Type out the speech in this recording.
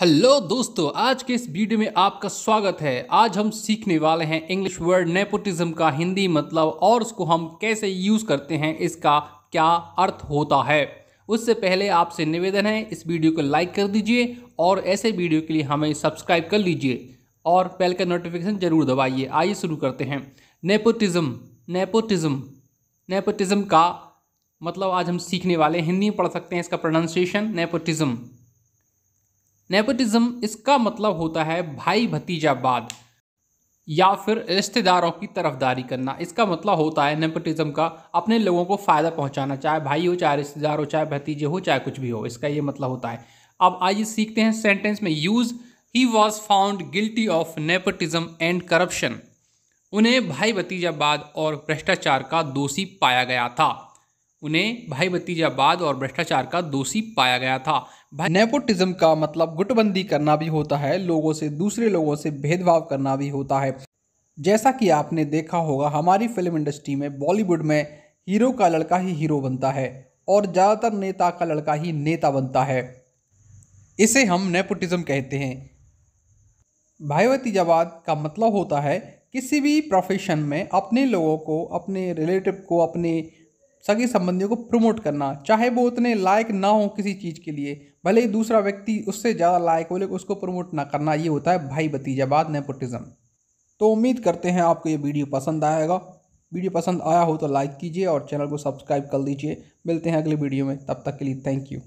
hello दोस्तों आज के इस वीडियो में आपका स्वागत है आज हम सीखने वाले हैं इंग्लिश वर्ड नेपोटिज्म का हिंदी मतलब और उसको हम कैसे यूज़ करते हैं इसका क्या अर्थ होता है उससे पहले आपसे निवेदन है इस वीडियो को लाइक कर दीजिए और ऐसे वीडियो के लिए हमें सब्सक्राइब कर लीजिए और बेल का नोटिफिकेशन जरूर दबाइए आइए शुरू करते हैं नेपोटिज्म नेपोटिज्म नेपोटिज्म का मतलब आज हम सीखने वाले हिंदी में पढ़ सकते हैं इसका प्रोनाउंसिएशन नेपोटिज्म नेपोटिज्म इसका मतलब होता है भाई भतीजावाद या फिर रिश्तेदारों की तरफदारी करना इसका मतलब होता है नेपोटिज्म का अपने लोगों को फ़ायदा पहुंचाना चाहे भाई हो चाहे रिश्तेदार हो चाहे भतीजे हो चाहे कुछ भी हो इसका ये मतलब होता है अब आइए सीखते हैं सेंटेंस में use he was found guilty of nepotism and corruption उन्हें भाई भतीजाबाद और भ्रष्टाचार का दोषी पाया गया था उन्हें भाई भतीजाबाद और भ्रष्टाचार का दोषी पाया गया था नेपोटिज्म का मतलब गुटबंदी करना भी होता है लोगों से दूसरे लोगों से भेदभाव करना भी होता है जैसा कि आपने देखा होगा हमारी फिल्म इंडस्ट्री में बॉलीवुड में हीरो का लड़का ही हीरो बनता है और ज़्यादातर नेता का लड़का ही नेता बनता है इसे हम नेपोटिज्म कहते हैं भाई भतीजाबाद का मतलब होता है किसी भी प्रोफेशन में अपने लोगों को अपने रिलेटिव को अपने सगे संबंधियों को प्रमोट करना चाहे वो उतने लायक ना हो किसी चीज़ के लिए भले ही दूसरा व्यक्ति उससे ज़्यादा लायक हो लेकिन उसको प्रमोट ना करना ये होता है भाई भतीजाबाद नेपोटिज़म तो उम्मीद करते हैं आपको ये वीडियो पसंद आएगा वीडियो पसंद आया हो तो लाइक कीजिए और चैनल को सब्सक्राइब कर लीजिए मिलते हैं अगले वीडियो में तब तक के लिए थैंक यू